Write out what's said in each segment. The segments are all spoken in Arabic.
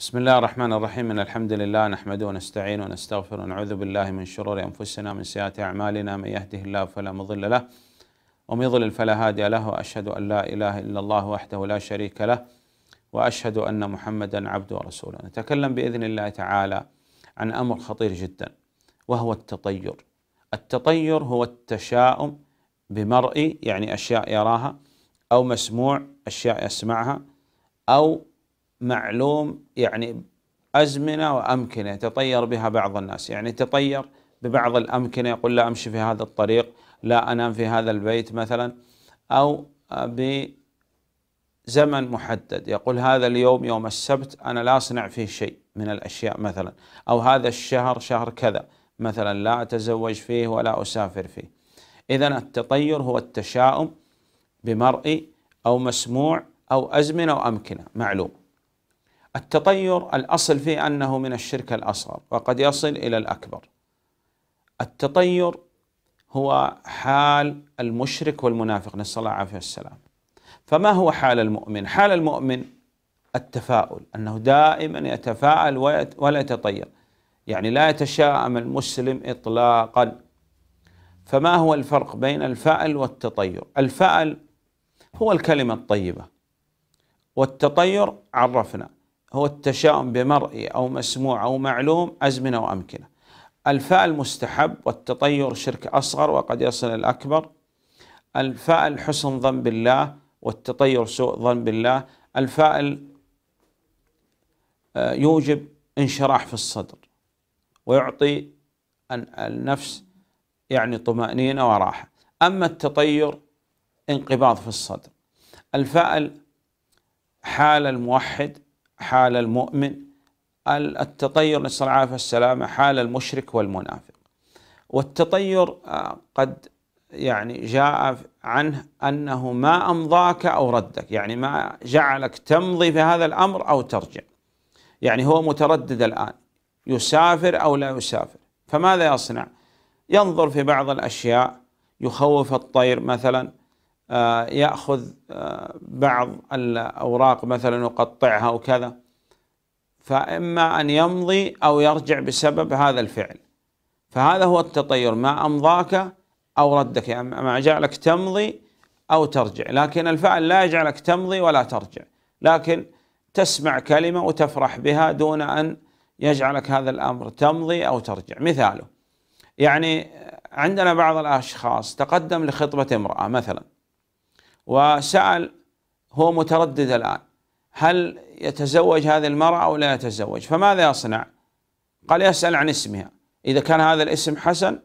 بسم الله الرحمن الرحيم إن الحمد لله نحمده ونستعين ونستغفر ونعوذ بالله من شرور أنفسنا من سيئات أعمالنا من يهده الله فلا مضل له ومن يضلل فلا هادي له وأشهد أن لا إله إلا الله وحده لا شريك له وأشهد أن محمدا عبده ورسوله نتكلم بإذن الله تعالى عن أمر خطير جدا وهو التطير التطير هو التشاؤم بمرئي يعني أشياء يراها أو مسموع أشياء يسمعها أو معلوم يعني أزمنة وأمكنة يتطير بها بعض الناس يعني تطير ببعض الأمكنة يقول لا أمشي في هذا الطريق لا أنام في هذا البيت مثلا أو بزمن محدد يقول هذا اليوم يوم السبت أنا لا أصنع فيه شيء من الأشياء مثلا أو هذا الشهر شهر كذا مثلا لا أتزوج فيه ولا أسافر فيه إذا التطير هو التشاؤم بمرئي أو مسموع أو أزمنة أو أمكنة معلوم التطير الاصل فيه انه من الشرك الاصغر وقد يصل الى الاكبر. التطير هو حال المشرك والمنافق نسال الله العافيه والسلام. فما هو حال المؤمن؟ حال المؤمن التفاؤل انه دائما يتفاءل ولا يتطير. يعني لا يتشاءم المسلم اطلاقا. فما هو الفرق بين الفأل والتطير؟ الفأل هو الكلمه الطيبه. والتطير عرفنا هو التشاؤم بمرئي أو مسموع أو معلوم أزمنة وأمكنة الفاء المستحب والتطير شرك أصغر وقد يصل الأكبر الفاء الحسن ظن بالله والتطير سوء ظن بالله الفاء آه، يوجب انشراح في الصدر ويعطي النفس يعني طمأنينة وراحة أما التطير انقباض في الصدر الفاء حال الموحد حال المؤمن التطير نسأل العافية والسلامة حال المشرك والمنافق والتطير آه، قد يعني جاء عنه أنه ما أمضاك أو ردك يعني ما جعلك تمضي في هذا الأمر أو ترجع يعني هو متردد الآن يسافر أو لا يسافر فماذا يصنع ينظر في بعض الأشياء يخوف الطير مثلا آه، ياخذ آه، بعض الاوراق مثلا يقطعها وكذا فاما ان يمضي او يرجع بسبب هذا الفعل فهذا هو التطير ما امضاك او ردك يعني ما جعلك تمضي او ترجع لكن الفعل لا يجعلك تمضي ولا ترجع لكن تسمع كلمه وتفرح بها دون ان يجعلك هذا الامر تمضي او ترجع مثاله يعني عندنا بعض الاشخاص تقدم لخطبه امراه مثلا وسأل هو متردد الآن هل يتزوج هذه المرأة أو لا يتزوج فماذا يصنع قال يسأل عن اسمها إذا كان هذا الاسم حسن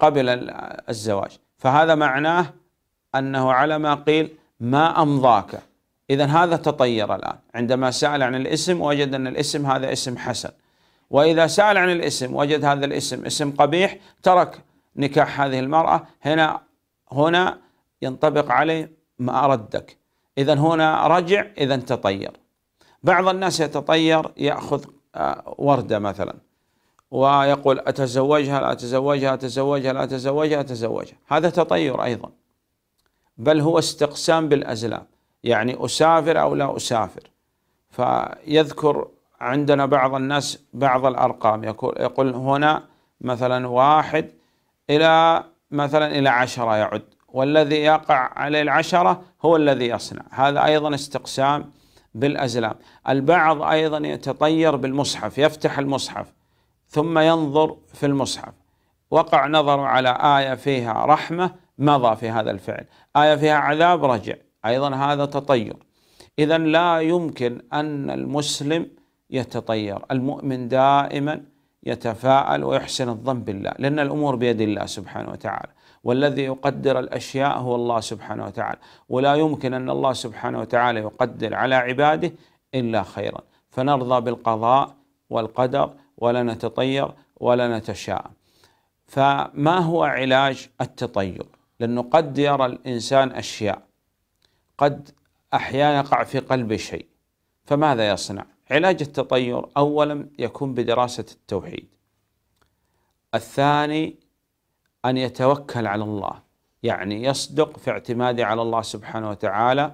قبل الزواج فهذا معناه أنه على ما قيل ما أمضاك إذا هذا تطير الآن عندما سأل عن الاسم وجد أن الاسم هذا اسم حسن وإذا سأل عن الاسم وجد هذا الاسم اسم قبيح ترك نكاح هذه المرأة هنا هنا ينطبق عليه ما ردك إذا هنا رجع إذا تطير بعض الناس يتطير يأخذ آه، وردة مثلا ويقول أتزوجها لا أتزوجها أتزوجها لا أتزوجها أتزوجها هذا تطير أيضا بل هو استقسام بالأزلام يعني أسافر أو لا أسافر فيذكر عندنا بعض الناس بعض الأرقام يقول, يقول هنا مثلا واحد إلى مثلا إلى عشرة يعد والذي يقع عليه العشرة هو الذي يصنع هذا أيضا استقسام بالأزلام البعض أيضا يتطير بالمصحف يفتح المصحف ثم ينظر في المصحف وقع نظره على آية فيها رحمة مضى في هذا الفعل آية فيها عذاب رجع أيضا هذا تطير إذا لا يمكن أن المسلم يتطير المؤمن دائما يتفاءل ويحسن الظن بالله لأن الأمور بيد الله سبحانه وتعالى والذي يقدر الاشياء هو الله سبحانه وتعالى ولا يمكن ان الله سبحانه وتعالى يقدر على عباده الا خيرا فنرضى بالقضاء والقدر ولا نتطير ولا نتشاءم فما هو علاج التطير لانه قد يرى الانسان اشياء قد احيانا يقع في قلبه شيء فماذا يصنع علاج التطير اولا يكون بدراسه التوحيد الثاني أن يتوكل على الله يعني يصدق في اعتماده على الله سبحانه وتعالى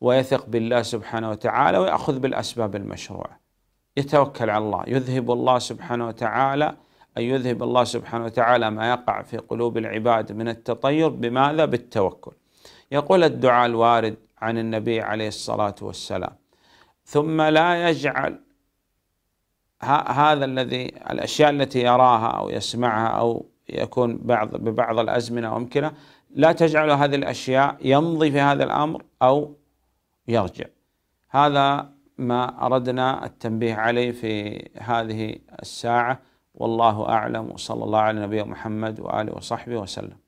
ويثق بالله سبحانه وتعالى ويأخذ بالأسباب المشروعة يتوكل على الله يذهب الله سبحانه وتعالى أن يذهب الله سبحانه وتعالى ما يقع في قلوب العباد من التطير بماذا؟ بالتوكل يقول الدعاء الوارد عن النبي عليه الصلاة والسلام ثم لا يجعل هذا الذي الأشياء التي يراها أو يسمعها أو يكون بعض ببعض الأزمنة وامكنه لا تجعلوا هذه الأشياء يمضي في هذا الأمر أو يرجع هذا ما أردنا التنبيه عليه في هذه الساعة والله أعلم وصلى الله على نبينا محمد وآله وصحبه وسلم